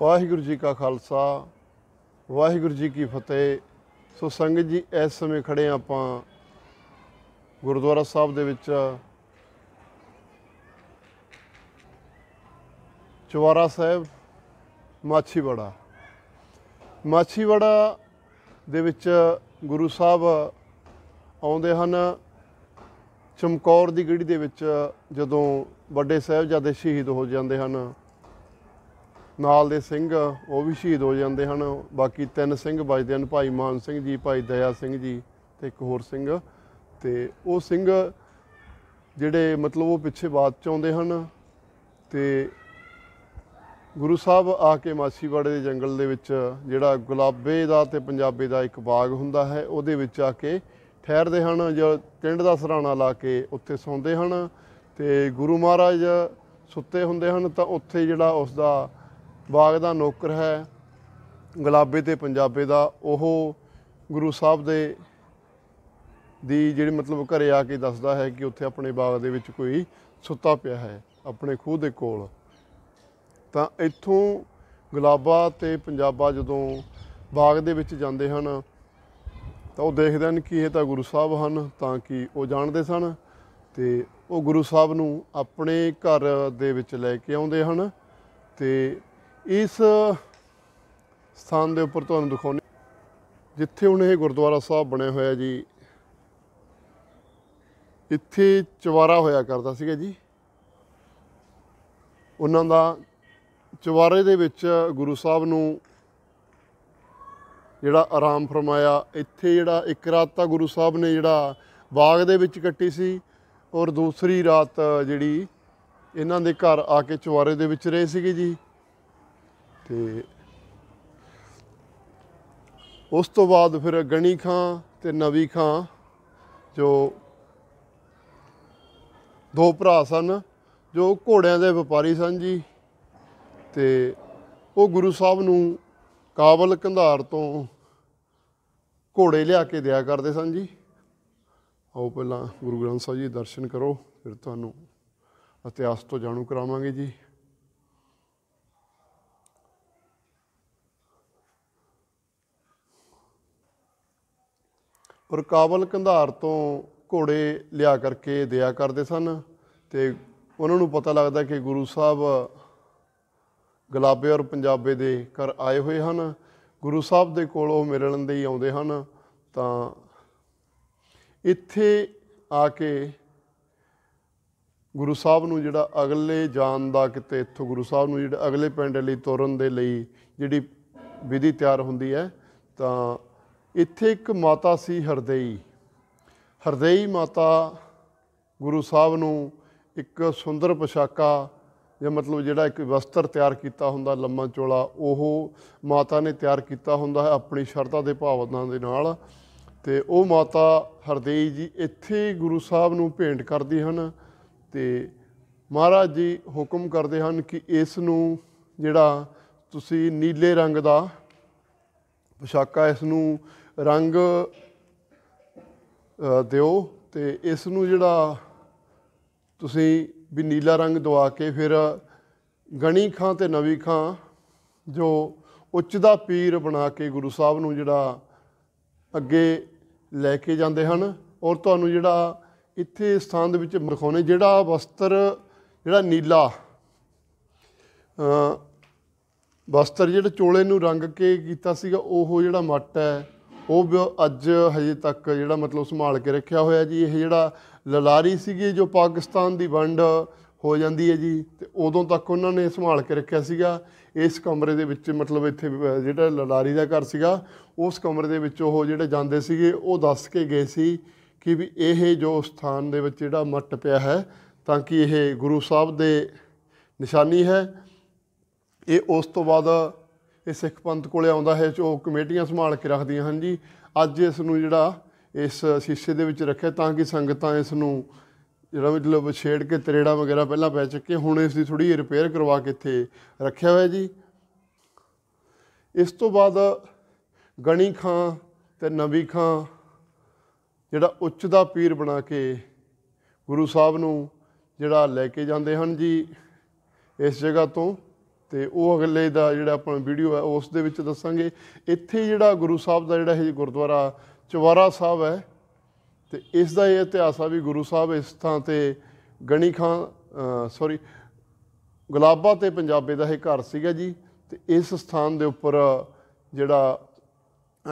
ਵਾਹਿਗੁਰੂ ਜੀ ਕਾ ਖਾਲਸਾ ਵਾਹਿਗੁਰੂ ਜੀ ਕੀ ਫਤਿਹ ਸੋ ਸੰਗਤ ਜੀ ਇਸ ਸਮੇਂ ਖੜੇ ਆਪਾਂ ਗੁਰਦੁਆਰਾ ਸਾਹਿਬ ਦੇ ਵਿੱਚ ਚਵਾਰਾ ਸਾਹਿਬ ਮਾਛੀਵੜਾ ਮਾਛੀਵੜਾ ਦੇ ਵਿੱਚ ਗੁਰੂ ਸਾਹਿਬ ਆਉਂਦੇ ਹਨ ਚਮਕੌਰ ਦੀ ਗੜੀ ਦੇ ਵਿੱਚ ਜਦੋਂ ਵੱਡੇ ਦੇ ਸ਼ਹੀਦ ਹੋ ਜਾਂਦੇ ਹਨ ਨਾਲ ਦੇ ਸਿੰਘ ਉਹ ਵੀ ਸ਼ਹੀਦ ਹੋ ਜਾਂਦੇ ਹਨ ਬਾਕੀ ਤਿੰਨ ਸਿੰਘ ਬਚਦੇ ਹਨ ਭਾਈ ਮਾਨ ਸਿੰਘ ਜੀ ਭਾਈ ਦਇਆ ਸਿੰਘ ਜੀ ਤੇ ਇੱਕ ਹੋਰ ਸਿੰਘ ਤੇ ਉਹ ਸਿੰਘ ਜਿਹੜੇ ਮਤਲਬ ਉਹ ਪਿੱਛੇ ਬਾਅਦ ਚ ਆਉਂਦੇ ਹਨ ਤੇ ਗੁਰੂ ਸਾਹਿਬ ਆ ਕੇ ਮਾਸੀਵਾੜੇ ਦੇ ਜੰਗਲ ਦੇ ਵਿੱਚ ਜਿਹੜਾ ਗੁਲਾਬੇ ਦਾ ਤੇ ਪੰਜਾਬੀ ਦਾ ਇੱਕ ਬਾਗ ਹੁੰਦਾ ਹੈ ਉਹਦੇ ਵਿੱਚ ਆ ਕੇ ਠਹਿਰਦੇ ਹਨ ਜਾਂ ਟਿੰਡ ਦਾ ਸਰਾਣਾ ਲਾ ਕੇ ਉੱਥੇ ਸੌਂਦੇ ਹਨ ਤੇ ਗੁਰੂ ਮਹਾਰਾਜ ਸੁੱਤੇ ਹੁੰਦੇ ਹਨ ਤਾਂ ਉੱਥੇ ਜਿਹੜਾ ਉਸ ਦਾ ਬਾਗ ਦਾ ਨੌਕਰ ਹੈ ਗੁਲਾਬੇ ਤੇ ਪੰਜਾਬੇ ਦਾ ਉਹ ਗੁਰੂ ਸਾਹਿਬ ਦੇ ਦੀ ਜਿਹੜੀ ਮਤਲਬ ਘਰੇ ਆ ਕੇ ਦੱਸਦਾ ਹੈ ਕਿ ਉੱਥੇ ਆਪਣੇ ਬਾਗ ਦੇ ਵਿੱਚ ਕੋਈ ਸੁੱਤਾ ਪਿਆ ਹੈ ਆਪਣੇ ਖੂਹ ਦੇ ਕੋਲ ਤਾਂ ਇੱਥੋਂ ਗੁਲਾਬਾ ਤੇ ਪੰਜਾਬਾ ਜਦੋਂ ਬਾਗ ਦੇ ਵਿੱਚ ਜਾਂਦੇ ਹਨ ਤਾਂ ਉਹ ਦੇਖਦੇ ਹਨ ਕਿ ਇਹ ਤਾਂ ਗੁਰੂ ਸਾਹਿਬ ਹਨ ਤਾਂ ਕਿ ਉਹ ਜਾਣਦੇ ਸਨ ਤੇ ਉਹ ਗੁਰੂ ਸਾਹਿਬ ਨੂੰ ਆਪਣੇ ਘਰ ਦੇ ਵਿੱਚ ਲੈ ਕੇ ਆਉਂਦੇ ਹਨ ਤੇ ਇਸ ਸਥਾਨ ਦੇ ਉੱਪਰ ਤੁਹਾਨੂੰ ਦਿਖਾਉਣੀ ਜਿੱਥੇ ਹੁਣ ਇਹ ਗੁਰਦੁਆਰਾ ਸਾਹਿਬ ਬਣਿਆ ਹੋਇਆ ਜੀ ਇੱਥੇ ਚਵਾਰਾ ਹੋਇਆ ਕਰਦਾ ਸੀਗਾ ਜੀ ਉਹਨਾਂ ਦਾ ਚਵਾਰੇ ਦੇ ਵਿੱਚ ਗੁਰੂ ਸਾਹਿਬ ਨੂੰ ਜਿਹੜਾ ਆਰਾਮ ਫਰਮਾਇਆ ਇੱਥੇ ਜਿਹੜਾ ਇੱਕ ਰਾਤ ਤਾਂ ਗੁਰੂ ਸਾਹਿਬ ਨੇ ਜਿਹੜਾ ਬਾਗ ਦੇ ਵਿੱਚ ਕੱਟੀ ਸੀ ਔਰ ਦੂਸਰੀ ਰਾਤ ਜਿਹੜੀ ਇਹਨਾਂ ਦੇ ਘਰ ਆ ਕੇ ਚਵਾਰੇ ਦੇ ਵਿੱਚ ਰਹੇ ਸੀਗੇ ਜੀ ਤੇ ਉਸ ਤੋਂ ਬਾਅਦ ਫਿਰ ਗਣੀ ਖਾਂ ਤੇ ਨਵੀ ਖਾਂ ਜੋ ਦੋ ਭਰਾ ਸਨ ਜੋ ਘੋੜਿਆਂ ਦੇ ਵਪਾਰੀ ਸਨ ਜੀ ਤੇ ਉਹ ਗੁਰੂ ਸਾਹਿਬ ਨੂੰ ਕਾਬਲ ਕੰਧਾਰ ਤੋਂ ਘੋੜੇ ਲਿਆ ਕੇ ਦਿਆ ਕਰਦੇ ਸਨ ਜੀ ਆਓ ਪਹਿਲਾਂ ਗੁਰੂ ਗ੍ਰੰਥ ਸਾਹਿਬ ਜੀ ਦਰਸ਼ਨ ਕਰੋ ਫਿਰ ਤੁਹਾਨੂੰ ਇਤਿਹਾਸ ਤੋਂ ਜਾਣੂ ਕਰਾਵਾਂਗੇ ਜੀ ਪੁਰਕਾਵਲ ਕੰਧਾਰ ਤੋਂ ਘੋੜੇ ਲਿਆ ਕਰਕੇ ਦਿਆ ਕਰਦੇ ਸਨ ਤੇ ਉਹਨਾਂ ਨੂੰ ਪਤਾ ਲੱਗਦਾ ਕਿ ਗੁਰੂ ਸਾਹਿਬ ਗਲਾਬੇ ਔਰ ਪੰਜਾਬੇ ਦੇ ਘਰ ਆਏ ਹੋਏ ਹਨ ਗੁਰੂ ਸਾਹਿਬ ਦੇ ਕੋਲ ਉਹ ਮਿਲਣ ਦੇ ਹੀ ਆਉਂਦੇ ਹਨ ਤਾਂ ਇੱਥੇ ਆ ਕੇ ਗੁਰੂ ਸਾਹਿਬ ਨੂੰ ਜਿਹੜਾ ਅਗਲੇ ਜਾਣ ਦਾ ਕਿਤੇ ਇੱਥੋਂ ਗੁਰੂ ਸਾਹਿਬ ਨੂੰ ਜਿਹੜਾ ਅਗਲੇ ਪਿੰਡ ਲਈ ਤੁਰਨ ਦੇ ਲਈ ਜਿਹੜੀ ਵਿਧੀ ਤਿਆਰ ਹੁੰਦੀ ਹੈ ਤਾਂ ਇੱਥੇ ਇੱਕ ਮਾਤਾ ਸੀ ਹਰਦਈ ਹਰਦਈ ਮਾਤਾ ਗੁਰੂ ਸਾਹਿਬ ਨੂੰ ਇੱਕ ਸੁੰਦਰ ਪੋਸ਼ਾਕਾ ਜਾਂ ਮਤਲਬ ਜਿਹੜਾ ਇੱਕ ਵਸਤਰ ਤਿਆਰ ਕੀਤਾ ਹੁੰਦਾ ਲੰਮਾ ਚੋਲਾ ਉਹ ਮਾਤਾ ਨੇ ਤਿਆਰ ਕੀਤਾ ਹੁੰਦਾ ਹੈ ਆਪਣੀ ਸ਼ਰਧਾ ਦੇ ਭਾਵਨਾ ਦੇ ਨਾਲ ਤੇ ਉਹ ਮਾਤਾ ਹਰਦੇਈ ਜੀ ਇੱਥੇ ਗੁਰੂ ਸਾਹਿਬ ਨੂੰ ਭੇਂਟ ਕਰਦੀ ਹਨ ਤੇ ਮਹਾਰਾਜ ਜੀ ਹੁਕਮ ਕਰਦੇ ਹਨ ਕਿ ਇਸ ਨੂੰ ਜਿਹੜਾ ਤੁਸੀਂ ਨੀਲੇ ਰੰਗ ਦਾ ਪੋਸ਼ਾਕਾ ਇਸ ਨੂੰ ਰੰਗ ਦਿਓ ਤੇ ਇਸ ਨੂੰ ਜਿਹੜਾ ਤੁਸੀਂ ਵੀ ਨੀਲਾ ਰੰਗ ਦਵਾ ਕੇ ਫਿਰ ਗਣੀ ਖਾਂ ਤੇ ਨਵੀ ਖਾਂ ਜੋ ਉੱਚ ਦਾ ਪੀਰ ਬਣਾ ਕੇ ਗੁਰੂ ਸਾਹਿਬ ਨੂੰ ਜਿਹੜਾ ਅੱਗੇ ਲੈ ਕੇ ਜਾਂਦੇ ਹਨ ਔਰ ਤੁਹਾਨੂੰ ਜਿਹੜਾ ਇੱਥੇ ਸਥਾਨ ਦੇ ਵਿੱਚ ਮਖੋਨੇ ਜਿਹੜਾ ਵਸਤਰ ਜਿਹੜਾ ਨੀਲਾ ਵਸਤਰ ਜਿਹੜਾ ਚੋਲੇ ਨੂੰ ਰੰਗ ਕੇ ਕੀਤਾ ਸੀਗਾ ਉਹ ਜਿਹੜਾ ਮੱਟ ਹੈ ਉਹ ਅੱਜ ਹਜੇ ਤੱਕ ਜਿਹੜਾ ਮਤਲਬ ਸੰਭਾਲ ਕੇ ਰੱਖਿਆ ਹੋਇਆ ਜੀ ਇਹ ਜਿਹੜਾ ਲਲਾਰੀ ਸੀਗੀ ਜੋ ਪਾਕਿਸਤਾਨ ਦੀ ਵੰਡ ਹੋ ਜਾਂਦੀ ਹੈ ਜੀ ਤੇ ਉਦੋਂ ਤੱਕ ਉਹਨਾਂ ਨੇ ਸੰਭਾਲ ਕੇ ਰੱਖਿਆ ਸੀਗਾ ਇਸ ਕਮਰੇ ਦੇ ਵਿੱਚ ਮਤਲਬ ਇੱਥੇ ਜਿਹੜਾ ਲਲਾਰੀ ਦਾ ਘਰ ਸੀਗਾ ਉਸ ਕਮਰੇ ਦੇ ਵਿੱਚ ਉਹ ਜਿਹੜੇ ਜਾਂਦੇ ਸੀਗੇ ਉਹ ਦੱਸ ਕੇ ਗਏ ਸੀ ਕਿ ਵੀ ਇਹ ਜੋ ਸਥਾਨ ਦੇ ਵਿੱਚ ਜਿਹੜਾ ਮੱਟ ਪਿਆ ਹੈ ਤਾਂ ਕਿ ਇਹ ਗੁਰੂ ਸਾਹਿਬ ਦੇ ਨਿਸ਼ਾਨੀ ਹੈ ਇਹ ਉਸ ਤੋਂ ਬਾਅਦ ਇਹ ਸਿੱਖ ਪੰਥ ਕੋਲੇ ਆਉਂਦਾ ਹੈ ਜੋ ਕਮੇਟੀਆਂ ਸੰਭਾਲ ਕੇ ਰੱਖਦੀਆਂ ਹਨ ਜੀ ਅੱਜ ਇਸ ਨੂੰ ਜਿਹੜਾ ਇਸ ਸ਼ੀਸ਼ੇ ਦੇ ਵਿੱਚ ਰੱਖਿਆ ਤਾਂ ਕਿ ਸੰਗਤਾਂ ਇਸ ਨੂੰ ਜਿਹੜਾ ਮਤਲਬ ਛੇੜ ਕੇ ਤਰੇੜਾ ਵਗੈਰਾ ਪਹਿਲਾਂ ਪੈ ਚੁੱਕੇ ਹੁਣ ਇਸ ਦੀ ਥੋੜੀ ਰਿਪੇਅਰ ਕਰਵਾ ਕੇ ਇੱਥੇ ਰੱਖਿਆ ਹੋਇਆ ਜੀ ਇਸ ਤੋਂ ਬਾਅਦ ਗਣੀ ਖਾਂ ਤੇ ਨਵੀ ਖਾਂ ਜਿਹੜਾ ਉੱਚ ਦਾ ਪੀਰ ਬਣਾ ਕੇ ਗੁਰੂ ਸਾਹਿਬ ਨੂੰ ਜਿਹੜਾ ਲੈ ਕੇ ਜਾਂਦੇ ਹਨ ਜੀ ਇਸ ਜਗ੍ਹਾ ਤੋਂ ਤੇ ਉਹ ਅਗਲੇ ਦਾ ਜਿਹੜਾ ਆਪਾਂ ਵੀਡੀਓ ਹੈ ਉਸ ਦੇ ਵਿੱਚ ਦੱਸਾਂਗੇ ਇੱਥੇ ਜਿਹੜਾ ਗੁਰੂ ਸਾਹਿਬ ਦਾ ਜਿਹੜਾ ਇਹ ਗੁਰਦੁਆਰਾ ਚਵਾਰਾ ਸਾਹਿਬ ਹੈ ਤੇ ਇਸ ਦਾ ਇਹ ਇਤਿਹਾਸ ਆ ਵੀ ਗੁਰੂ ਸਾਹਿਬ ਇਸ ਥਾਂ ਤੇ ਗਣੀ ਖਾਨ ਸੌਰੀ ਗੁਲਾਬਾ ਤੇ ਪੰਜਾਬੇ ਦਾ ਇਹ ਘਰ ਸੀਗਾ ਜੀ ਤੇ ਇਸ ਸਥਾਨ ਦੇ ਉੱਪਰ ਜਿਹੜਾ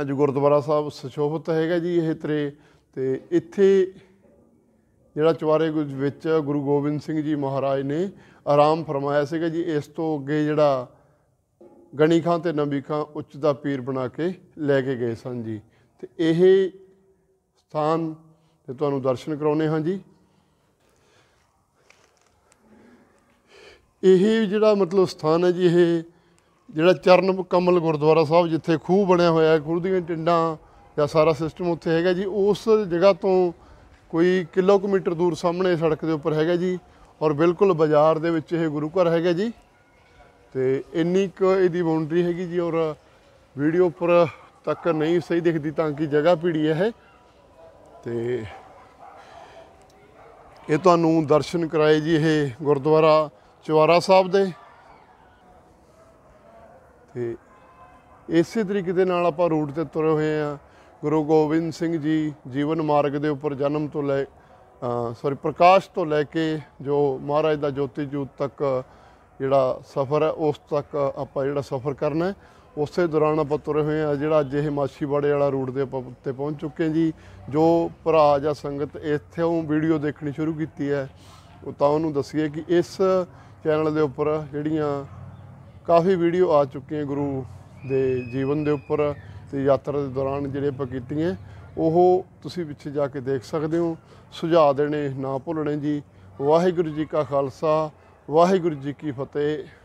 ਅੱਜ ਗੁਰਦੁਆਰਾ ਸਾਹਿਬ ਸਸ਼ੋਭਿਤ ਹੈਗਾ ਜੀ ਇਹ ਤਰੇ ਤੇ ਇੱਥੇ ਜਿਹੜਾ ਚਵਾਰੇ ਵਿੱਚ ਗੁਰੂ ਗੋਬਿੰਦ ਸਿੰਘ ਜੀ ਮਹਾਰਾਜ ਨੇ ਆਰਾਮ ਫਰਮਾਇਆ ਸੀਗਾ ਜੀ ਇਸ ਤੋਂ ਅੱਗੇ ਜਿਹੜਾ ਗਣੀ ਖਾਂ ਤੇ ਨੰਬੀਖਾਂ ਖਾਂ ਉੱਚ ਦਾ ਪੀਰ ਬਣਾ ਕੇ ਲੈ ਕੇ ਗਏ ਸਨ ਜੀ ਤੇ ਇਹ ਸਥਾਨ ਤੇ ਤੁਹਾਨੂੰ ਦਰਸ਼ਨ ਕਰਾਉਨੇ ਹਾਂ ਜੀ ਇਹ ਜਿਹੜਾ ਮਤਲਬ ਸਥਾਨ ਹੈ ਜੀ ਇਹ ਜਿਹੜਾ ਚਰਨ ਕਮਲ ਗੁਰਦੁਆਰਾ ਸਾਹਿਬ ਜਿੱਥੇ ਖੂਹ ਬਣਿਆ ਹੋਇਆ ਹੈ ਖੂਹ ਦੀਆਂ ਟਿੰਡਾਂ ਜਾਂ ਸਾਰਾ ਸਿਸਟਮ ਉੱਥੇ ਹੈਗਾ ਜੀ ਉਸ ਜਗ੍ਹਾ ਤੋਂ ਕੋਈ ਕਿਲੋਮੀਟਰ ਦੂਰ ਸਾਹਮਣੇ ਸੜਕ ਦੇ ਉੱਪਰ ਹੈਗਾ ਜੀ ਔਰ ਬਿਲਕੁਲ ਬਾਜ਼ਾਰ ਦੇ ਵਿੱਚ ਇਹ ਗੁਰੂ ਘਰ ਹੈਗਾ ਜੀ ਤੇ ਇੰਨੀ ਕੁ ਇਹਦੀ ਬਾਉਂਡਰੀ ਹੈਗੀ ਜੀ ਔਰ ਵੀਡੀਓ ਉੱਪਰ ਤੱਕ ਨਹੀਂ ਸਹੀ ਦਿਖਦੀ ਤਾਂ ਕਿ ਜਗ੍ਹਾ ਭੀੜੀ ਹੈ ਤੇ ਇਹ ਤੁਹਾਨੂੰ ਦਰਸ਼ਨ ਕਰਾਏ ਜੀ ਇਹ ਗੁਰਦੁਆਰਾ ਚਵਾਰਾ ਸਾਹਿਬ ਦੇ ਤੇ ਇਸੇ ਤਰੀਕੇ ਦੇ ਨਾਲ ਆਪਾਂ ਰੂਟ ਤੇ ਤੁਰੇ ਹੋਏ ਆ ਗੁਰੂ ਗੋਬਿੰਦ ਸਿੰਘ ਜੀ ਜੀਵਨ ਮਾਰਗ ਦੇ ਉੱਪਰ ਜਨਮ ਤੋਂ ਲੈ ਸੌਰੀ ਪ੍ਰਕਾਸ਼ ਤੋਂ ਲੈ ਕੇ ਜੋ ਮਹਾਰਾਜ ਦਾ ਜੋਤੀ ਜੂਤ ਤੱਕ ਜਿਹੜਾ ਸਫ਼ਰ ਹੈ ਉਸ ਤੱਕ ਆਪਾਂ ਜਿਹੜਾ ਸਫ਼ਰ ਕਰਨਾ ਹੈ ਉਸੇ ਦੌਰਾਨ ਆਪਾਂ ਤੁਰੇ ਹੋਏ ਆ ਜਿਹੜਾ ਅੱਜ ਇਹ ਬਾੜੇ ਵਾਲਾ ਰੂਟ ਦੇ ਆਪਾਂ ਉੱਤੇ ਪਹੁੰਚ ਚੁੱਕੇ ਜੀ ਜੋ ਭਰਾ ਜਾਂ ਸੰਗਤ ਇੱਥੋਂ ਵੀਡੀਓ ਦੇਖਣੀ ਸ਼ੁਰੂ ਕੀਤੀ ਹੈ ਉਹ ਤਾਂ ਉਹਨੂੰ ਦੱਸੀਏ ਕਿ ਇਸ ਚੈਨਲ ਦੇ ਉੱਪਰ ਜਿਹੜੀਆਂ ਕਾਫੀ ਵੀਡੀਓ ਆ ਚੁੱਕੀਆਂ ਗੁਰੂ ਦੇ ਜੀਵਨ ਦੇ ਉੱਪਰ ਤੇ ਯਾਤਰਾ ਦੇ ਦੌਰਾਨ ਜਿਹੜੇ ਆਪਾਂ ਕੀਤੀਆਂ ਉਹ ਤੁਸੀਂ ਪਿੱਛੇ ਜਾ ਕੇ ਦੇਖ ਸਕਦੇ ਹੋ ਸੁਝਾਅ ਦੇਣੇ ਨਾ ਭੁੱਲਣੇ ਜੀ ਵਾਹਿਗੁਰੂ ਜੀ ਕਾ ਖਾਲਸਾ ਵਾਹਿਗੁਰੂ ਜੀ ਕੀ ਫਤਿਹ